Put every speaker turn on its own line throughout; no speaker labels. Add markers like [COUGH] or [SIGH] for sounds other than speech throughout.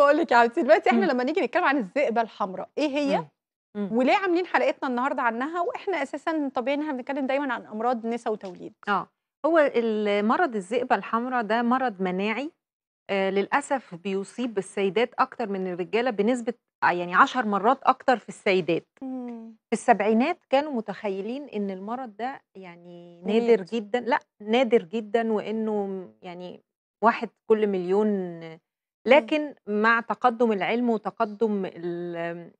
بقول لك يا عبتي دلوقتي احنا إمم. لما نيجي نتكلم عن الذئبه الحمراء ايه هي إمم. إمم. وليه عاملين حلقتنا النهارده عنها واحنا اساسا طبيعي ان احنا بنتكلم دايما عن امراض نساء وتوليد اه هو مرض الذئبه الحمراء ده مرض مناعي آه للاسف بيصيب السيدات اكتر من الرجاله بنسبه يعني عشر مرات اكتر في السيدات مم. في السبعينات كانوا متخيلين ان المرض ده يعني نادر ميت. جدا لا نادر جدا وانه يعني واحد كل مليون إمم. لكن مع تقدم العلم وتقدم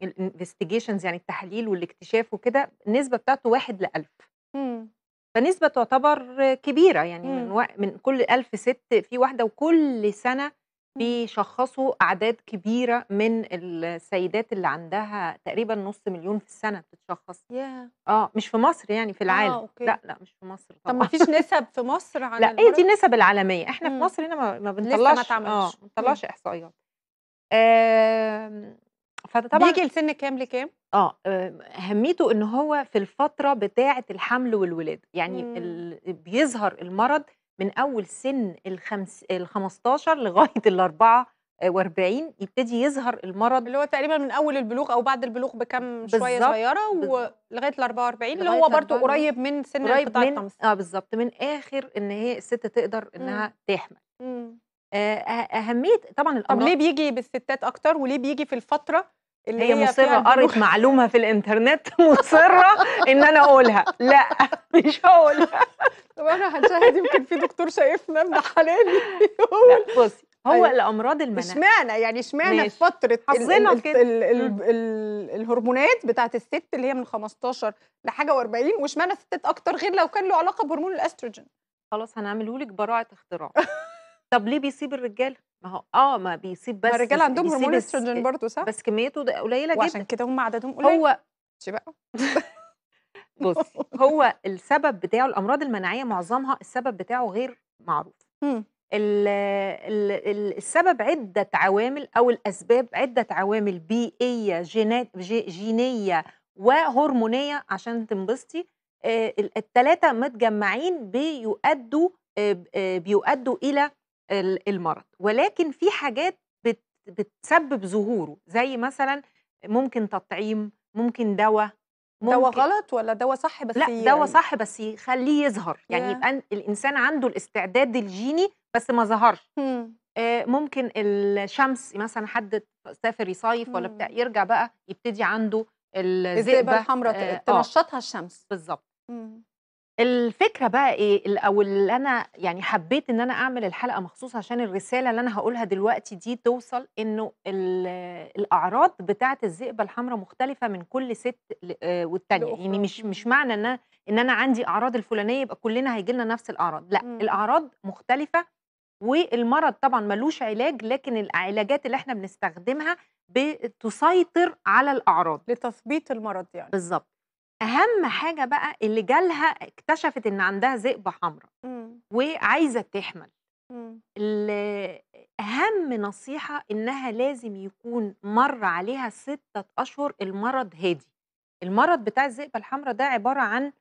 الانفستيجيشنز يعني التحليل والاكتشاف وكده النسبه بتاعته واحد لألف إمم. فنسبه تعتبر كبيره يعني من, إمم. و... من كل ألف ست في واحده وكل سنه بيشخصوا أعداد كبيرة من السيدات اللي عندها تقريبًا نُص مليون في السنة بتتشخص. yeah. آه، مش في مصر يعني في العالم، آه، أوكي. لأ، لأ مش في مصر طب ما فيش نِسَب في مصر [LAUGHS] عن لأ، هي دي النِسَب العالمية، إحنا في مصر هنا ما ما ما بنطلّعش آه، ما بنطلّعش إحصائيات. آه، فطبعًا بيجي لسِن كام لكام؟ آه، أهميته إن هو في الفترة بتاعة الحمل والولادة، يعني ال بيظهر المرض من أول سن الخمس ال 15 لغاية ال 44 يبتدي يظهر المرض اللي هو تقريبا من اول البلوغ او بعد البلوغ بكام شويه صغيره ولغايه ال 44 اللي هو برضو قريب من سن قريب من اه بالظبط من اخر ان هي الست تقدر انها مم. تحمل مم. آه, أه، اهميه طبعا الامراض طب ليه بيجي بالستات اكتر وليه بيجي في الفتره اللي هي, هي مصره قريت معلومه في الانترنت [LAUGHS] مصره ان انا اقولها لا مش هقولها طب انا هنشاهد يمكن في دكتور شايفنا من حلالي يقول [LAUGHS] بصي هو أيوه. الامراض المناعه اشمعنى يعني اشمعنى في فتره ال الـ الـ الـ الـ الهرمونات بتاعت الست اللي هي من 15 لحاجه و40 واشمعنى الستات اكتر غير لو كان له علاقه بهرمون الاستروجين خلاص هنعمله لك براعه اختراع طب ليه بيصيب الرجاله ما هو اه ما بيصيب بس الرجاله عندهم هرمون الاستروجين برضه صح بس كميته قليله جدا وعشان كده هم عددهم قليل هو بقى [LAUGHS]
بص [LAUGHS]
هو السبب بتاعه الامراض المناعيه معظمها السبب بتاعه غير معروف إمم. ال ال السبب عده عوامل او الاسباب عده عوامل بيئيه جينات جينيه وهرمونيه عشان تنبسطي الثلاثه متجمعين بيؤدوا بيؤدوا الى المرض ولكن في حاجات بتسبب ظهوره زي مثلا ممكن تطعيم ممكن دواء دوا غلط ولا دوا صح بس لا دوا يعني؟ صح بس يخليه يظهر يعني yeah. يبقى الانسان عنده الاستعداد الجيني بس ما ظهرش آه ممكن الشمس مثلا حد سافر يصيف ولا بتاع يرجع بقى يبتدي عنده الذئبه الحمراء آه،, آه تنشطها الشمس بالظبط الفكرة بقى إيه أو اللي أنا يعني حبيت إن أنا أعمل الحلقة مخصوص عشان الرسالة اللي أنا هقولها دلوقتي دي توصل إنه الأعراض بتاعة الذئبة الحمراء مختلفة من كل ست آه، والتانية، يعني مش مش معنى إن أنا إن أنا عندي أعراض الفلانية يبقى كلنا هيجي لنا نفس الأعراض، لأ م. الأعراض مختلفة والمرض طبعًا ملوش علاج لكن العلاجات اللي إحنا بنستخدمها بتسيطر على الأعراض. لتثبيط المرض يعني. بالظبط اهم حاجه بقى اللي جالها اكتشفت ان عندها ذئبه حمراء إمم. وعايزه تحمل إمم. اهم نصيحه انها لازم يكون مر عليها ستة اشهر المرض هادي المرض بتاع الذئبه الحمراء ده عباره عن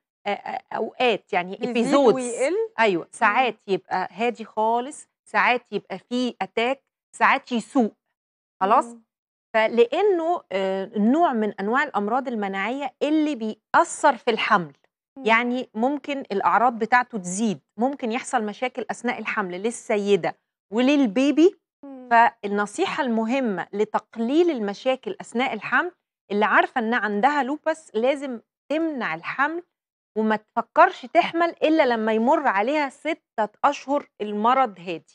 اوقات يعني ابيزودز ايوه إمم. ساعات يبقى هادي خالص ساعات يبقى فيه اتاك ساعات يسوق خلاص مم. فلانه آه، نوع من انواع الامراض المناعيه اللي بيأثر في الحمل إمم. يعني ممكن الاعراض بتاعته تزيد ممكن يحصل مشاكل اثناء الحمل للسيده وللبيبي إمم. فالنصيحه المهمه لتقليل المشاكل اثناء الحمل اللي عارفه ان عندها لوبس لازم تمنع الحمل وما تفكرش تحمل الا لما يمر عليها ستة اشهر المرض هادي